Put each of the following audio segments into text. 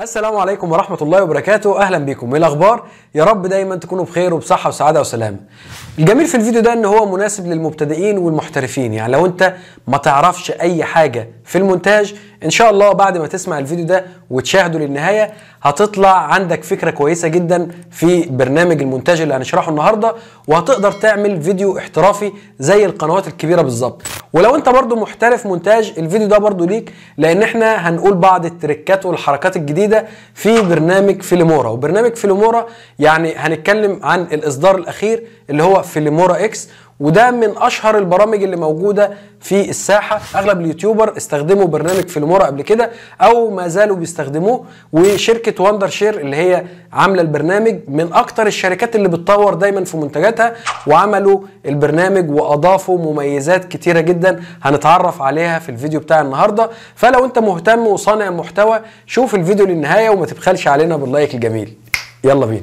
السلام عليكم ورحمة الله وبركاته أهلا بكم إيه الأخبار يا رب دايما تكونوا بخير وبصحة وسعادة وسلامة الجميل في الفيديو ده أنه هو مناسب للمبتدئين والمحترفين يعني لو أنت ما تعرفش أي حاجة في المونتاج ان شاء الله بعد ما تسمع الفيديو ده وتشاهده للنهايه هتطلع عندك فكره كويسه جدا في برنامج المونتاج اللي هنشرحه النهارده وهتقدر تعمل فيديو احترافي زي القنوات الكبيره بالظبط ولو انت برضو محترف مونتاج الفيديو ده برضو ليك لان احنا هنقول بعض التركات والحركات الجديده في برنامج فيلمورا وبرنامج فيلمورا يعني هنتكلم عن الاصدار الاخير اللي هو فيلمورا اكس وده من اشهر البرامج اللي موجوده في الساحه اغلب اليوتيوبر استخدموا برنامج المورا قبل كده او ما زالوا بيستخدموه وشركه واندر شير اللي هي عامله البرنامج من اكتر الشركات اللي بتطور دايما في منتجاتها وعملوا البرنامج واضافوا مميزات كتيره جدا هنتعرف عليها في الفيديو بتاع النهارده فلو انت مهتم وصانع محتوى شوف الفيديو للنهايه وما تبخلش علينا باللايك الجميل يلا بينا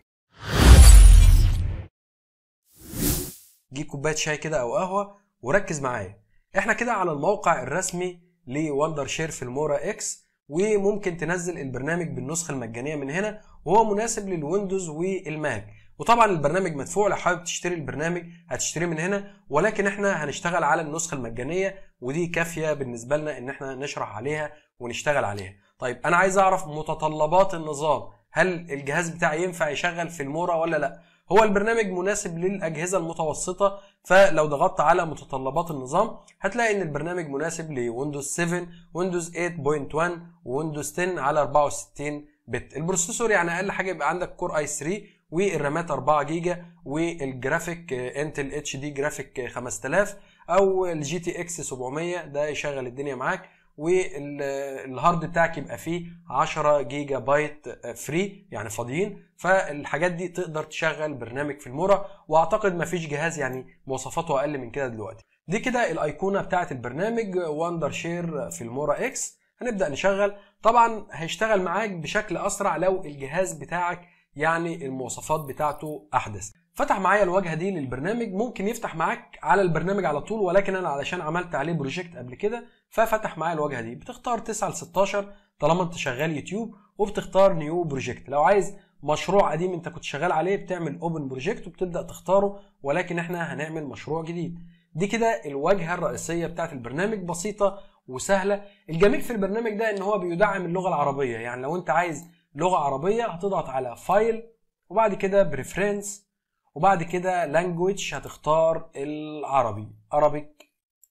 جيب كوبايه شاي كده او قهوه وركز معايا احنا كده على الموقع الرسمي لوندر شير في المورا اكس وممكن تنزل البرنامج بالنسخه المجانيه من هنا وهو مناسب للويندوز والماك وطبعا البرنامج مدفوع لو حابب تشتري البرنامج هتشتريه من هنا ولكن احنا هنشتغل على النسخه المجانيه ودي كافيه بالنسبه لنا ان احنا نشرح عليها ونشتغل عليها طيب انا عايز اعرف متطلبات النظام هل الجهاز بتاعي ينفع يشغل في المورا ولا لا هو البرنامج مناسب للاجهزه المتوسطه فلو ضغطت على متطلبات النظام هتلاقي ان البرنامج مناسب لويندوز 7 ويندوز 8.1 ويندوز 10 على 64 بت البروسيسور يعني اقل حاجه يبقى عندك كور اي 3 والرامات 4 جيجا والجرافيك انتل اتش دي جرافيك 5000 او الجي تي اكس 700 ده يشغل الدنيا معاك والهارد بتاعك يبقى فيه 10 جيجا بايت فري يعني فاضيين فالحاجات دي تقدر تشغل برنامج في المورا واعتقد ما فيش جهاز يعني مواصفاته اقل من كده دلوقتي دي كده الايقونه بتاعه البرنامج وندر شير في المورا اكس هنبدا نشغل طبعا هيشتغل معاك بشكل اسرع لو الجهاز بتاعك يعني المواصفات بتاعته احدث فتح معايا الواجهه دي للبرنامج ممكن يفتح معاك على البرنامج على طول ولكن انا علشان عملت عليه بروجكت قبل كده ففتح معايا الواجهه دي بتختار 9 ل 16 طالما انت شغال يوتيوب وبتختار نيو بروجكت لو عايز مشروع قديم انت كنت شغال عليه بتعمل اوبن بروجكت وبتبدا تختاره ولكن احنا هنعمل مشروع جديد دي كده الواجهه الرئيسيه بتاعت البرنامج بسيطه وسهله الجميل في البرنامج ده ان هو بيدعم اللغه العربيه يعني لو انت عايز لغه عربيه هتضغط على فايل وبعد كده بريفرنس وبعد كده لانجويج هتختار العربي عربي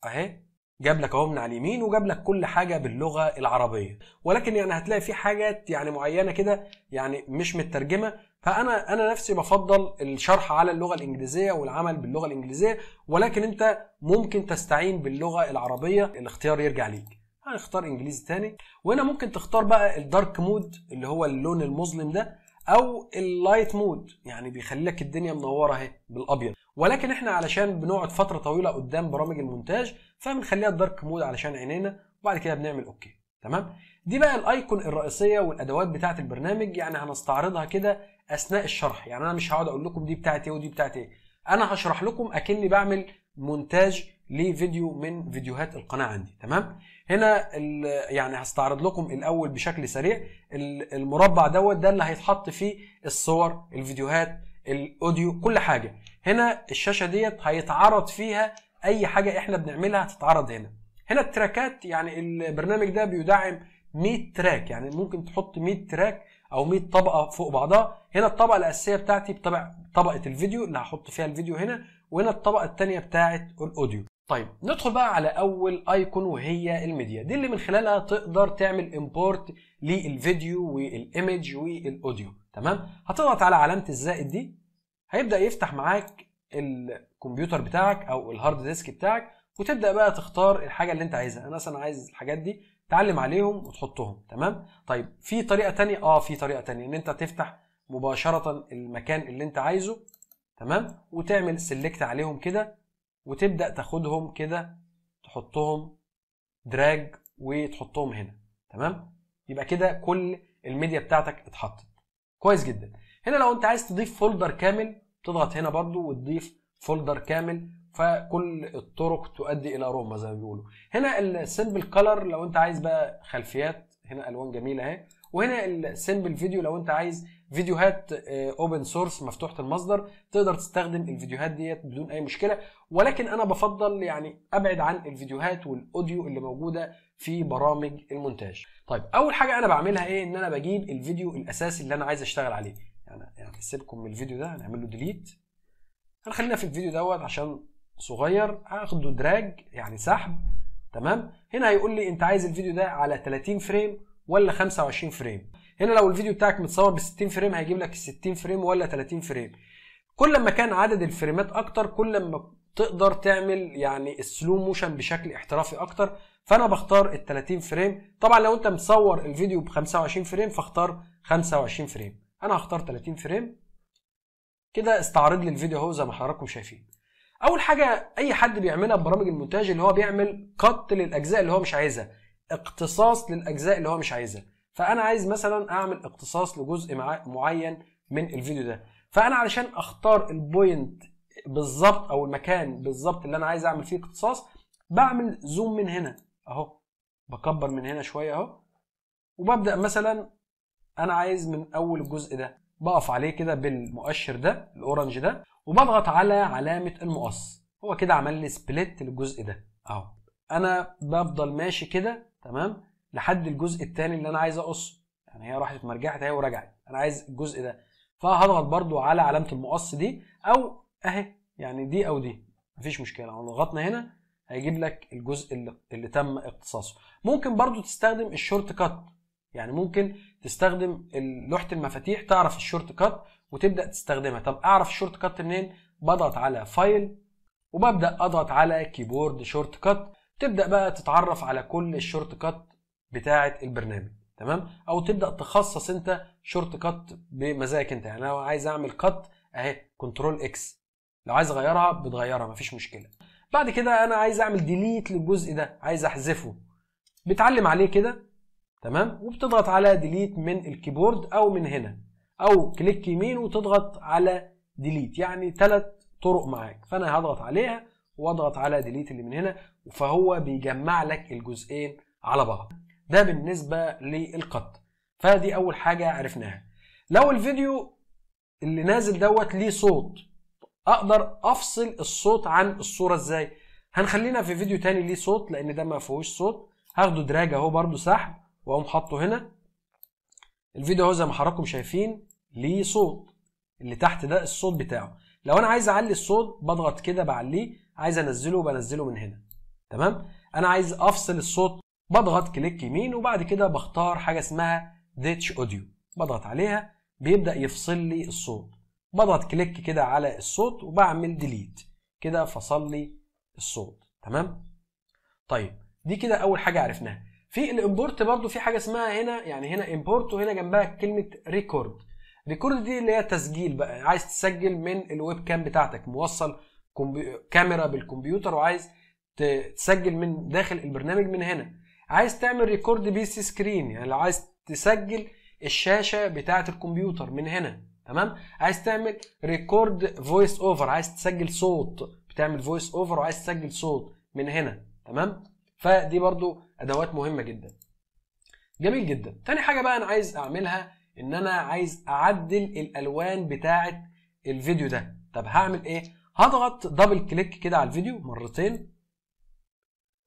اهي جاب لك اهو من على اليمين وجاب لك كل حاجه باللغه العربيه ولكن يعني هتلاقي في حاجات يعني معينه كده يعني مش مترجمه فانا انا نفسي بفضل الشرح على اللغه الانجليزيه والعمل باللغه الانجليزيه ولكن انت ممكن تستعين باللغه العربيه الاختيار يرجع ليك هنختار انجليزي تاني وهنا ممكن تختار بقى الدارك مود اللي هو اللون المظلم ده او اللايت مود يعني بيخلي لك الدنيا منوره اهي بالابيض ولكن احنا علشان بنقعد فتره طويله قدام برامج المونتاج فبنخليها الدارك مود علشان عينينا وبعد كده بنعمل اوكي تمام دي بقى الايكون الرئيسيه والادوات بتاعه البرنامج يعني هنستعرضها كده اثناء الشرح يعني انا مش هقعد اقول لكم دي بتاعت ايه ودي بتاعت ايه انا هشرح لكم اكني بعمل مونتاج لفيديو من فيديوهات القناه عندي تمام هنا يعني هستعرض لكم الاول بشكل سريع المربع دوت ده اللي هيتحط فيه الصور الفيديوهات الاوديو كل حاجه هنا الشاشه ديت هيتعرض فيها اي حاجه احنا بنعملها هتتعرض هنا هنا التراكات يعني البرنامج ده بيدعم 100 تراك يعني ممكن تحط 100 تراك او 100 طبقه فوق بعضها هنا الطبقه الاساسيه بتاعتي بتبع طبقه الفيديو اللي هحط فيها الفيديو هنا وهنا الطبقه الثانيه بتاعت الاوديو طيب ندخل بقى على اول ايكون وهي الميديا دي اللي من خلالها تقدر تعمل امبورت للفيديو والايمج والاوديو تمام هتضغط على علامه الزائد دي هيبدا يفتح معاك الكمبيوتر بتاعك او الهارد ديسك بتاعك وتبدا بقى تختار الحاجه اللي انت عايزها انا مثلا عايز الحاجات دي تعلم عليهم وتحطهم تمام طيب في طريقه تانية اه في طريقه تانية ان انت تفتح مباشره المكان اللي انت عايزه تمام وتعمل سيلكت عليهم كده وتبدا تاخدهم كده تحطهم دراج وتحطهم هنا تمام يبقى كده كل الميديا بتاعتك اتحطت كويس جدا هنا لو انت عايز تضيف فولدر كامل تضغط هنا برضو وتضيف فولدر كامل فكل الطرق تؤدي الى روما زي ما بيقولوا هنا السمبل كلر لو انت عايز بقى خلفيات هنا الوان جميله اهي وهنا السمبل فيديو لو انت عايز فيديوهات اوبن آه، سورس مفتوحه المصدر تقدر تستخدم الفيديوهات ديت بدون اي مشكله ولكن انا بفضل يعني ابعد عن الفيديوهات والاوديو اللي موجوده في برامج المونتاج طيب اول حاجه انا بعملها ايه ان انا بجيب الفيديو الاساسي اللي انا عايز اشتغل عليه انا يعني سيبكم من الفيديو ده هنعمل له ديليت خلينا في الفيديو دوت عشان صغير هاخده دراج يعني سحب تمام هنا هيقول لي انت عايز الفيديو ده على 30 فريم ولا 25 فريم هنا لو الفيديو بتاعك متصور ب 60 فريم هيجيب لك 60 فريم ولا 30 فريم كل ما كان عدد الفريمات اكتر كل ما تقدر تعمل يعني السلو موشن بشكل احترافي اكتر فانا بختار ال 30 فريم طبعا لو انت مصور الفيديو ب 25 فريم فاختار 25 فريم انا هختار 30 فريم كده استعرض لي الفيديو اهو زي ما حضراتكم شايفين اول حاجه اي حد بيعملها ببرامج المونتاج اللي هو بيعمل قط للاجزاء اللي هو مش عايزها اقتصاص للاجزاء اللي هو مش عايزها فانا عايز مثلا اعمل اقتصاص لجزء معين من الفيديو ده فانا علشان اختار البوينت بالظبط او المكان بالظبط اللي انا عايز اعمل فيه اقتصاص بعمل زوم من هنا اهو بكبر من هنا شويه اهو وببدا مثلا انا عايز من اول الجزء ده بقف عليه كده بالمؤشر ده الاورنج ده وبضغط على علامه المقص هو كده عمل لي سبليت للجزء ده اهو انا بفضل ماشي كده تمام لحد الجزء الثاني اللي انا عايز اقصه يعني هي راحت مرجعت اهي ورجعت انا عايز الجزء ده فهضغط برضو على علامه المقص دي او اهي يعني دي او دي مفيش مشكله لو ضغطنا هنا هيجيب لك الجزء اللي, اللي تم اقتصاصه ممكن برضو تستخدم الشورت كات يعني ممكن تستخدم لوحه المفاتيح تعرف الشورت كات وتبدا تستخدمها طب اعرف الشورت كات منين بضغط على فايل وببدا اضغط على كيبورد شورت كات تبدا بقى تتعرف على كل الشورت كات بتاعه البرنامج تمام او تبدا تخصص انت شورت كات بمزاجك انت يعني لو عايز اعمل كات اهي كنترول اكس لو عايز اغيرها بتغيرها مفيش مشكله بعد كده انا عايز اعمل ديليت للجزء ده عايز احذفه بتعلم عليه كده تمام وبتضغط على ديليت من الكيبورد او من هنا او كليك يمين وتضغط على ديليت يعني ثلاث طرق معاك فانا هضغط عليها واضغط على ديليت اللي من هنا فهو بيجمع لك الجزئين على بعض ده بالنسبه للقط فدي اول حاجه عرفناها لو الفيديو اللي نازل دوت ليه صوت اقدر افصل الصوت عن الصوره ازاي هنخلينا في فيديو تاني ليه صوت لان ده ما فيهوش صوت هاخده دراج اهو برده سحب واقوم حاطه هنا الفيديو اهو زي ما حضراتكم شايفين ليه صوت اللي تحت ده الصوت بتاعه لو انا عايز اعلي الصوت بضغط كده بعليه عايز انزله بنزله من هنا تمام انا عايز افصل الصوت بضغط كليك يمين وبعد كده بختار حاجه اسمها ديتش اوديو بضغط عليها بيبدا يفصل لي الصوت بضغط كليك كده على الصوت وبعمل ديليت كده فصل لي الصوت تمام طيب دي كده اول حاجه عرفناها في الامبورت برضو في حاجه اسمها هنا يعني هنا امبورت وهنا جنبها كلمه ريكورد ريكورد دي اللي هي تسجيل بقى عايز تسجل من الويب كام بتاعتك موصل كمبي... كاميرا بالكمبيوتر وعايز تسجل من داخل البرنامج من هنا عايز تعمل ريكورد بي سي سكرين يعني لو عايز تسجل الشاشه بتاعه الكمبيوتر من هنا تمام عايز تعمل ريكورد فويس اوفر عايز تسجل صوت بتعمل فويس اوفر وعايز تسجل صوت من هنا تمام فدي برضو ادوات مهمه جدا جميل جدا تاني حاجه بقى انا عايز اعملها ان انا عايز اعدل الالوان بتاعه الفيديو ده طب هعمل ايه هضغط دبل كليك كده على الفيديو مرتين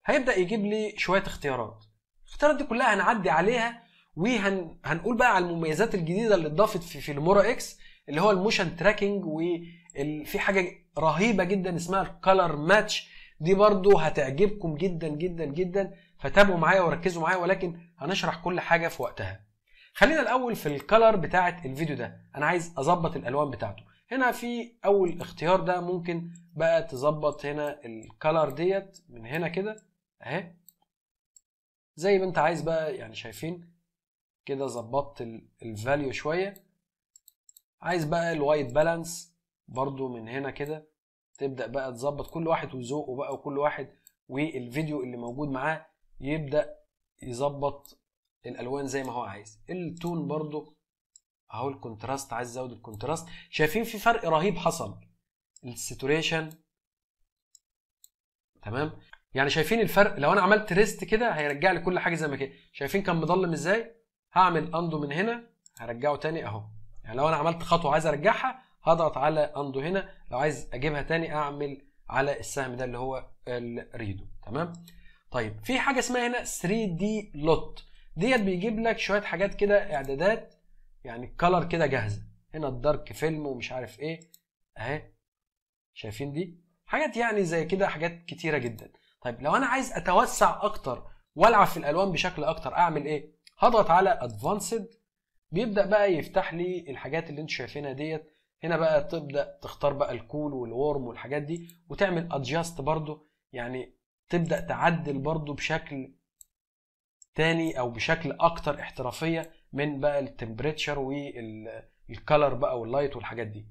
هيبدا يجيب لي شويه اختيارات الاختيارات دي كلها هنعدي عليها وهنقول وهن... بقى على المميزات الجديده اللي اتضافت في فيلمورا اكس اللي هو الموشن تراكنج وفي حاجه رهيبه جدا اسمها الكالر ماتش دي برضو هتعجبكم جدا جدا جدا فتابعوا معايا وركزوا معايا ولكن هنشرح كل حاجه في وقتها خلينا الاول في الكلر بتاعه الفيديو ده انا عايز اظبط الالوان بتاعته هنا في اول اختيار ده ممكن بقى تظبط هنا الكلر ديت من هنا كده اهي زي ما انت عايز بقى يعني شايفين كده ظبطت الفاليو شويه عايز بقى الوايت بالانس برضو من هنا كده تبدا بقى تظبط كل واحد وذوقه بقى وكل واحد والفيديو اللي موجود معاه يبدا يظبط الالوان زي ما هو عايز التون برضو اهو الكونتراست عايز ازود الكونتراست شايفين في فرق رهيب حصل الساتوريشن تمام يعني شايفين الفرق لو انا عملت ريست كده هيرجع لي كل حاجه زي ما كده شايفين كان مظلم ازاي هعمل اندو من هنا هرجعه تاني اهو يعني لو انا عملت خطوه عايز ارجعها هضغط على اندو هنا لو عايز اجيبها تاني اعمل على السهم ده اللي هو الريدو تمام طيب في حاجه اسمها هنا 3 دي لوت ديت بيجيب لك شويه حاجات كده اعدادات يعني كلر كده جاهزه هنا الدارك فيلم ومش عارف ايه اهي شايفين دي حاجات يعني زي كده حاجات كتيره جدا طيب لو انا عايز اتوسع اكتر والعب في الالوان بشكل اكتر اعمل ايه هضغط على ادفانسد بيبدا بقى يفتح لي الحاجات اللي انتم شايفينها ديت هنا بقى تبدا تختار بقى الكول والورم والحاجات دي وتعمل ادجاست برضو يعني تبدا تعدل برضو بشكل تاني او بشكل اكتر احترافيه من بقى التمبريتشر والكلر بقى واللايت والحاجات دي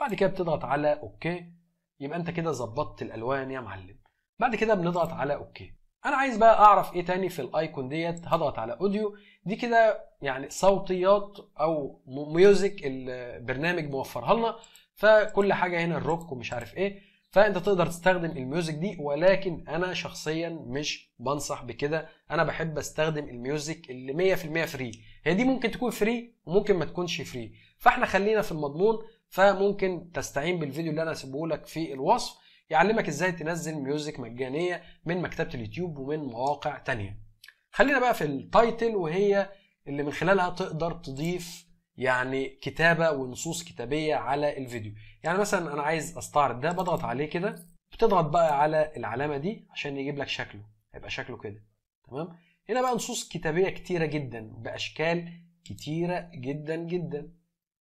بعد كده بتضغط على اوكي يبقى انت كده ظبطت الالوان يا معلم بعد كده بنضغط على اوكي انا عايز بقى اعرف ايه تاني في الايكون ديت هضغط على اوديو دي كده يعني صوتيات او ميوزك البرنامج موفرها لنا فكل حاجه هنا الروك ومش عارف ايه فانت تقدر تستخدم الميوزك دي ولكن انا شخصيا مش بنصح بكده انا بحب استخدم الميوزك اللي 100% فري هي دي ممكن تكون فري وممكن ما تكونش فري فاحنا خلينا في المضمون فممكن تستعين بالفيديو اللي انا سيبه لك في الوصف يعلمك ازاي تنزل ميوزك مجانيه من مكتبه اليوتيوب ومن مواقع تانية خلينا بقى في التايتل وهي اللي من خلالها تقدر تضيف يعني كتابه ونصوص كتابيه على الفيديو يعني مثلا انا عايز استعرض ده بضغط عليه كده بتضغط بقى على العلامه دي عشان يجيب لك شكله هيبقى شكله كده تمام هنا بقى نصوص كتابيه كتيره جدا باشكال كتيره جدا جدا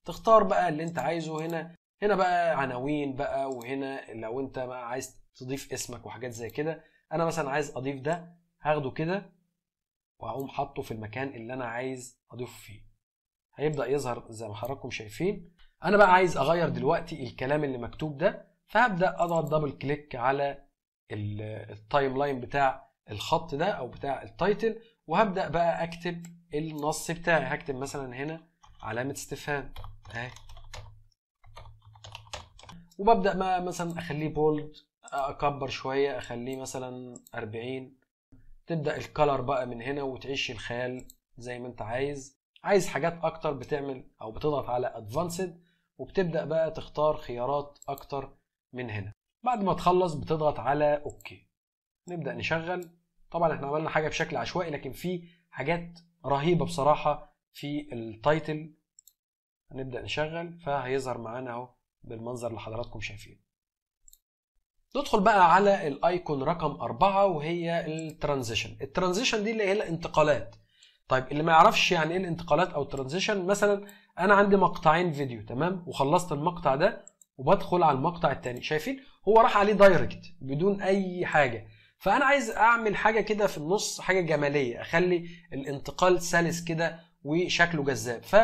تختار بقى اللي انت عايزه هنا هنا بقى عناوين بقى وهنا لو انت بقى عايز تضيف اسمك وحاجات زي كده انا مثلا عايز اضيف ده هاخده كده وهقوم حاطه في المكان اللي انا عايز اضيفه فيه هيبدا يظهر زي ما حضراتكم شايفين انا بقى عايز اغير دلوقتي الكلام اللي مكتوب ده فهبدا اضغط دبل كليك على التايم لاين بتاع الخط ده او بتاع التايتل وهبدا بقى اكتب النص بتاعي هكتب مثلا هنا علامه استفهام اهي وببدا بقى مثلا اخليه بولد اكبر شويه اخليه مثلا 40 تبدا الكلر بقى من هنا وتعيش الخيال زي ما انت عايز عايز حاجات اكتر بتعمل او بتضغط على ادفانسد وبتبدا بقى تختار خيارات اكتر من هنا بعد ما تخلص بتضغط على اوكي نبدا نشغل طبعا احنا عملنا حاجه بشكل عشوائي لكن في حاجات رهيبه بصراحه في التايتل هنبدا نشغل فهيظهر معانا اهو بالمنظر اللي حضراتكم شايفينه ندخل بقى على الايكون رقم أربعة وهي الترانزيشن الترانزيشن دي اللي هي الانتقالات طيب اللي ما يعرفش يعني ايه الانتقالات او الترانزيشن مثلا انا عندي مقطعين فيديو تمام وخلصت المقطع ده وبدخل على المقطع الثاني شايفين هو راح عليه دايركت بدون اي حاجه فانا عايز اعمل حاجه كده في النص حاجه جماليه اخلي الانتقال سلس كده وشكله جذاب ف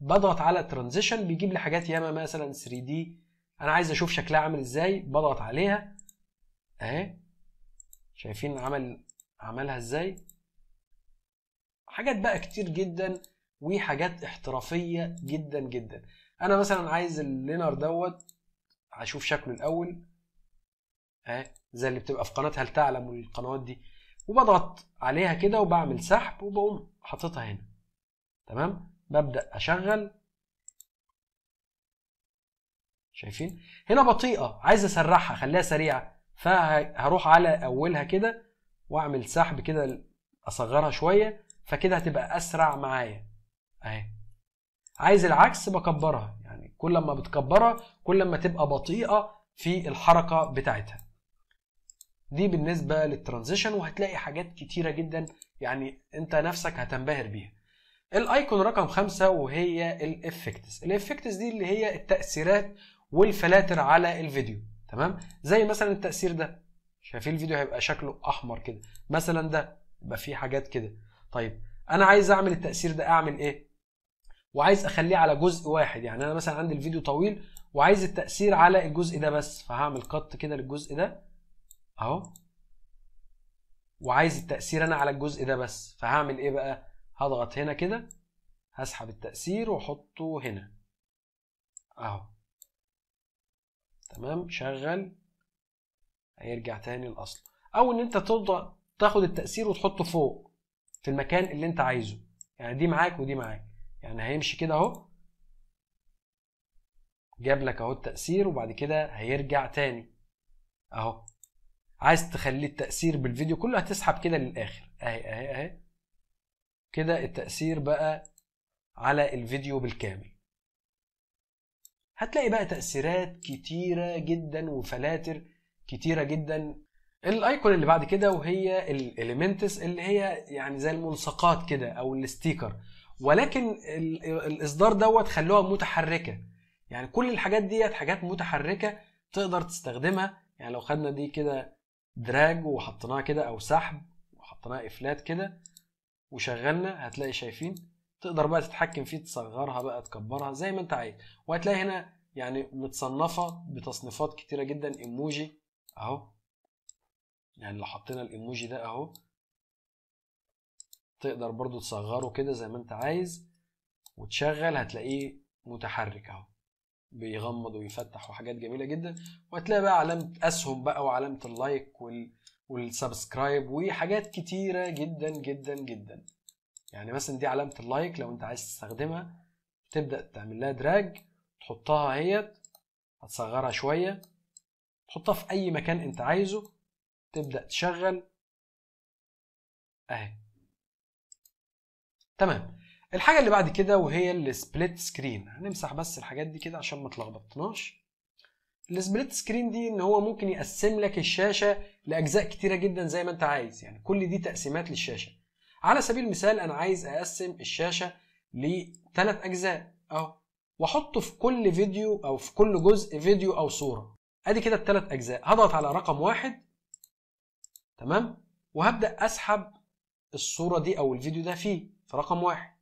بضغط على ترانزيشن بيجيب لي حاجات ياما مثلا 3 دي انا عايز اشوف شكلها عامل ازاي بضغط عليها اهي شايفين عمل عملها ازاي حاجات بقى كتير جدا وحاجات احترافيه جدا جدا انا مثلا عايز اللينر دوت اشوف شكله الاول اهي زي اللي بتبقى في قناه هل تعلم والقنوات دي وبضغط عليها كده وبعمل سحب وبقوم حاططها هنا تمام ببدأ أشغل شايفين هنا بطيئة عايز أسرعها أخليها سريعة فهروح على أولها كده وأعمل سحب كده أصغرها شوية فكده هتبقى أسرع معايا أهي عايز العكس بكبرها يعني كل ما بتكبرها كل ما تبقى بطيئة في الحركة بتاعتها دي بالنسبة للترانزيشن وهتلاقي حاجات كتيرة جدا يعني انت نفسك هتنبهر بيها الايكون رقم خمسة وهي الافكتس الافكتس دي اللي هي التأثيرات والفلاتر على الفيديو تمام زي مثلا التأثير ده شايفين الفيديو هيبقى شكله احمر كده مثلا ده يبقى فيه حاجات كده طيب انا عايز اعمل التأثير ده اعمل ايه وعايز اخليه على جزء واحد يعني انا مثلا عندي الفيديو طويل وعايز التأثير على الجزء ده بس فهعمل قط كده للجزء ده اهو وعايز التأثير انا على الجزء ده بس فهعمل ايه بقى هضغط هنا كده هسحب التأثير واحطه هنا اهو تمام شغل هيرجع تاني الاصل او ان انت تضغط تاخد التأثير وتحطه فوق في المكان اللي انت عايزه يعني دي معاك ودي معاك يعني هيمشي كده اهو جاب لك اهو التأثير وبعد كده هيرجع تاني اهو عايز تخلي التأثير بالفيديو كله هتسحب كده للآخر اهي اهي اهي كده التأثير بقى على الفيديو بالكامل هتلاقي بقى تأثيرات كتيرة جدا وفلاتر كتيرة جدا الايكون اللي بعد كده وهي الاليمنتس اللي هي يعني زي الملصقات كده او الستيكر ولكن الاصدار دوت خلوها متحركه يعني كل الحاجات ديت حاجات متحركه تقدر تستخدمها يعني لو خدنا دي كده دراج وحطيناها كده او سحب وحطيناها افلات كده وشغلنا هتلاقي شايفين تقدر بقى تتحكم فيه تصغرها بقى تكبرها زي ما انت عايز وهتلاقي هنا يعني متصنفه بتصنيفات كتيره جدا ايموجي اهو يعني لو حطينا الايموجي ده اهو تقدر برضو تصغره كده زي ما انت عايز وتشغل هتلاقيه متحرك اهو بيغمض ويفتح وحاجات جميله جدا وهتلاقي بقى علامه اسهم بقى وعلامه اللايك وال والسبسكرايب وحاجات كتيرة جدا جدا جدا يعني مثلا دي علامة اللايك لو انت عايز تستخدمها تبدأ تعمل لها دراج تحطها هي هتصغرها شوية تحطها في أي مكان أنت عايزه تبدأ تشغل أهي تمام الحاجة اللي بعد كده وهي السبليت سكرين هنمسح بس الحاجات دي كده عشان ما تلخبطناش السبليت سكرين دي ان هو ممكن يقسم لك الشاشه لاجزاء كتيره جدا زي ما انت عايز يعني كل دي تقسيمات للشاشه على سبيل المثال انا عايز اقسم الشاشه لثلاث اجزاء اهو واحط في كل فيديو او في كل جزء فيديو او صوره ادي كده الثلاث اجزاء هضغط على رقم واحد تمام وهبدا اسحب الصوره دي او الفيديو ده فيه في رقم واحد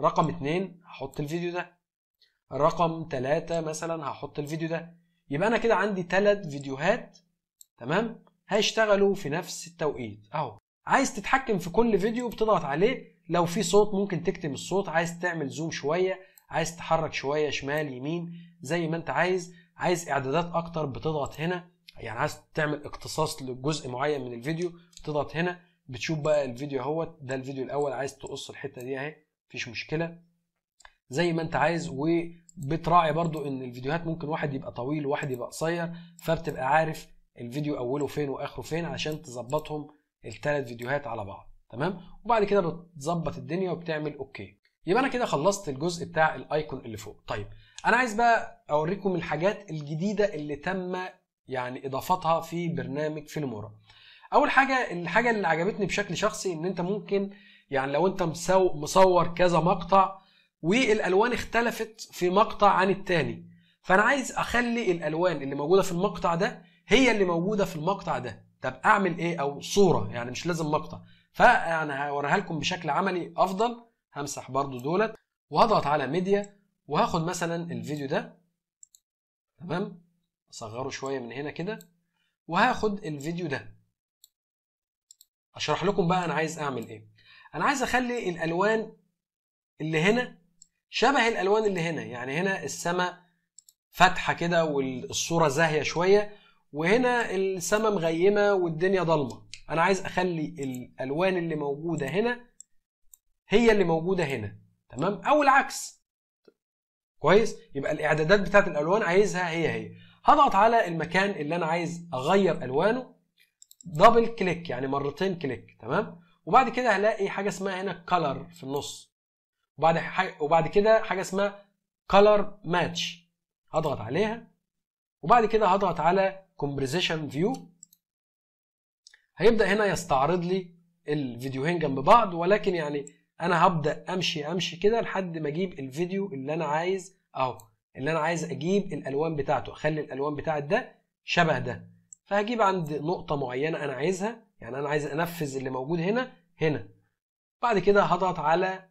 رقم اتنين هحط الفيديو ده رقم تلاتة مثلا هحط الفيديو ده يبقى انا كده عندي ثلاث فيديوهات تمام هيشتغلوا في نفس التوقيت اهو عايز تتحكم في كل فيديو بتضغط عليه لو في صوت ممكن تكتم الصوت عايز تعمل زوم شويه عايز تحرك شويه شمال يمين زي ما انت عايز عايز اعدادات اكتر بتضغط هنا يعني عايز تعمل اقتصاص لجزء معين من الفيديو بتضغط هنا بتشوف بقى الفيديو اهوت ده الفيديو الاول عايز تقص الحته دي اهي مفيش مشكله زي ما انت عايز وبتراعي برضو ان الفيديوهات ممكن واحد يبقى طويل وواحد يبقى قصير فبتبقى عارف الفيديو اوله فين واخره فين عشان تظبطهم الثلاث فيديوهات على بعض تمام وبعد كده بتظبط الدنيا وبتعمل اوكي يبقى انا كده خلصت الجزء بتاع الايكون اللي فوق طيب انا عايز بقى اوريكم الحاجات الجديده اللي تم يعني اضافتها في برنامج فيلمورا اول حاجه الحاجه اللي عجبتني بشكل شخصي ان انت ممكن يعني لو انت مصور كذا مقطع والالوان اختلفت في مقطع عن التاني فانا عايز اخلي الالوان اللي موجوده في المقطع ده هي اللي موجوده في المقطع ده طب اعمل ايه او صوره يعني مش لازم مقطع فانا هوريها لكم بشكل عملي افضل همسح برضو دولت وهضغط على ميديا وهاخد مثلا الفيديو ده تمام اصغره شويه من هنا كده وهاخد الفيديو ده اشرح لكم بقى انا عايز اعمل ايه انا عايز اخلي الالوان اللي هنا شبه الالوان اللي هنا يعني هنا السماء فاتحه كده والصوره زاهيه شويه وهنا السماء مغيمه والدنيا ضلمه انا عايز اخلي الالوان اللي موجوده هنا هي اللي موجوده هنا تمام او العكس كويس يبقى الاعدادات بتاعت الالوان عايزها هي هي هضغط على المكان اللي انا عايز اغير الوانه دبل كليك يعني مرتين كليك تمام وبعد كده هلاقي حاجه اسمها هنا كلر في النص وبعد وبعد كده حاجه اسمها color match هضغط عليها وبعد كده هضغط على composition view هيبدا هنا يستعرض لي الفيديوهين جنب بعض ولكن يعني انا هبدا امشي امشي كده لحد ما اجيب الفيديو اللي انا عايز اهو اللي انا عايز اجيب الالوان بتاعته اخلي الالوان بتاعت ده شبه ده فهجيب عند نقطه معينه انا عايزها يعني انا عايز انفذ اللي موجود هنا هنا بعد كده هضغط على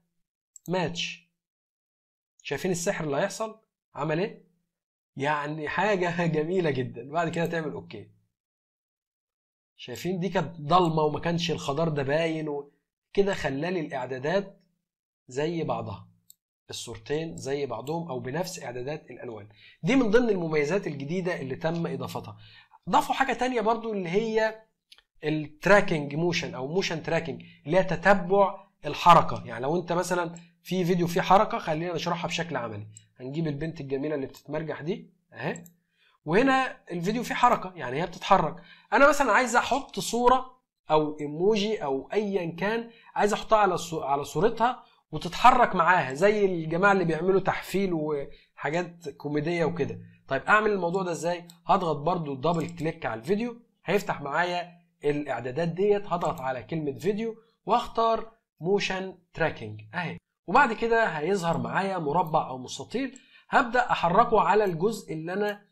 ماتش شايفين السحر اللي هيحصل عمل ايه يعني حاجه جميله جدا بعد كده تعمل اوكي شايفين دي كانت ضلمه وما كانش الخضار ده باين كده خلالي الاعدادات زي بعضها الصورتين زي بعضهم او بنفس اعدادات الالوان دي من ضمن المميزات الجديده اللي تم اضافتها ضافوا حاجه تانية برضو اللي هي التراكنج موشن او موشن تراكنج اللي هي تتبع الحركه يعني لو انت مثلا في فيديو فيه حركه خلينا نشرحها بشكل عملي هنجيب البنت الجميله اللي بتتمرجح دي اهي وهنا الفيديو فيه حركه يعني هي بتتحرك انا مثلا عايز احط صوره او ايموجي او ايا كان عايز احطها على على صورتها وتتحرك معاها زي الجماعه اللي بيعملوا تحفيل وحاجات كوميديه وكده طيب اعمل الموضوع ده ازاي هضغط برده دبل كليك على الفيديو هيفتح معايا الاعدادات ديت هضغط على كلمه فيديو واختار موشن تراكنج اهي وبعد كده هيظهر معايا مربع أو مستطيل هبدأ أحركه على الجزء اللي أنا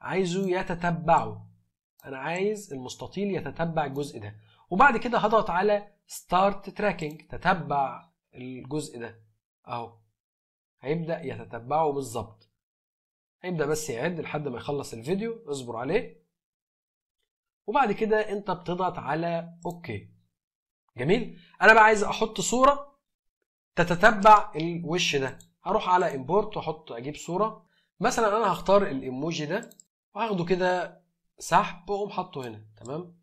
عايزه يتتبعه أنا عايز المستطيل يتتبع الجزء ده وبعد كده هضغط على ستارت تراكنج تتبع الجزء ده أهو هيبدأ يتتبعه بالظبط هيبدأ بس يعد لحد ما يخلص الفيديو اصبر عليه وبعد كده انت بتضغط على اوكي جميل انا بقى عايز احط صوره تتتبع الوش ده هروح على امبورت واحط اجيب صوره مثلا انا هختار الايموجي ده وهاخده كده سحب واقوم حاطه هنا تمام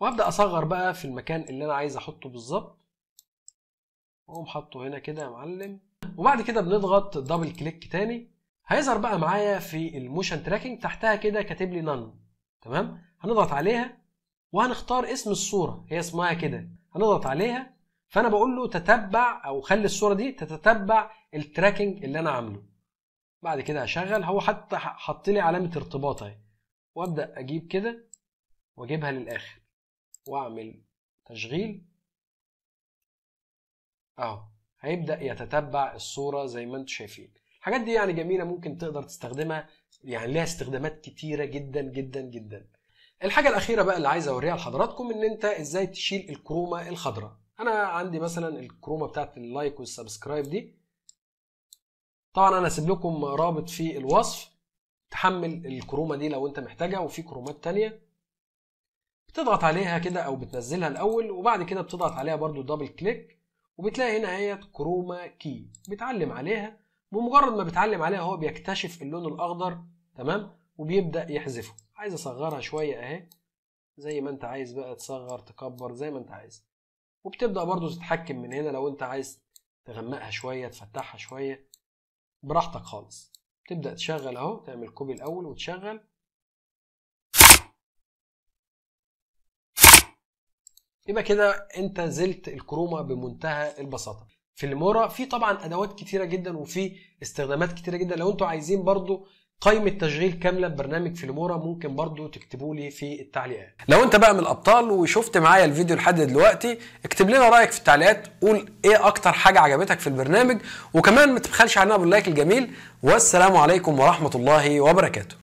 وهبدا اصغر بقى في المكان اللي انا عايز احطه بالظبط واقوم حاطه هنا كده يا معلم وبعد كده بنضغط دبل كليك تاني هيظهر بقى معايا في الموشن تراكنج تحتها كده كاتب لي نان تمام هنضغط عليها وهنختار اسم الصوره هي اسمها كده هنضغط عليها فانا بقول له تتبع او خلي الصوره دي تتتبع التراكنج اللي انا عامله بعد كده اشغل هو حتى حط لي علامه ارتباط اهي وابدا اجيب كده واجيبها للاخر واعمل تشغيل اهو هيبدا يتتبع الصوره زي ما انتم شايفين الحاجات دي يعني جميله ممكن تقدر تستخدمها يعني ليها استخدامات كتيره جدا جدا جدا الحاجه الاخيره بقى اللي عايز اوريها لحضراتكم ان انت ازاي تشيل الكرومه الخضراء انا عندي مثلا الكرومه بتاعت اللايك والسبسكرايب دي طبعا انا هسيب لكم رابط في الوصف تحمل الكرومه دي لو انت محتاجها وفي كرومات تانية بتضغط عليها كده او بتنزلها الاول وبعد كده بتضغط عليها برضو دبل كليك وبتلاقي هنا هي كروما كي بتعلم عليها بمجرد ما بتعلم عليها هو بيكتشف اللون الاخضر تمام وبيبدا يحذفه عايز اصغرها شويه اهي زي ما انت عايز بقى تصغر تكبر زي ما انت عايز وبتبدا برضو تتحكم من هنا لو انت عايز تغمقها شويه تفتحها شويه براحتك خالص تبدا تشغل اهو تعمل كوبي الاول وتشغل يبقى كده انت زلت الكروما بمنتهى البساطه في المورا في طبعا ادوات كتيره جدا وفي استخدامات كتيره جدا لو انتوا عايزين برضو قائمة تشغيل كاملة ببرنامج فيلمورا ممكن برضو تكتبوا لي في التعليقات لو انت بقى من الابطال وشفت معايا الفيديو لحد دلوقتي اكتب لنا رايك في التعليقات قول ايه اكتر حاجة عجبتك في البرنامج وكمان ما تبخلش علينا باللايك الجميل والسلام عليكم ورحمة الله وبركاته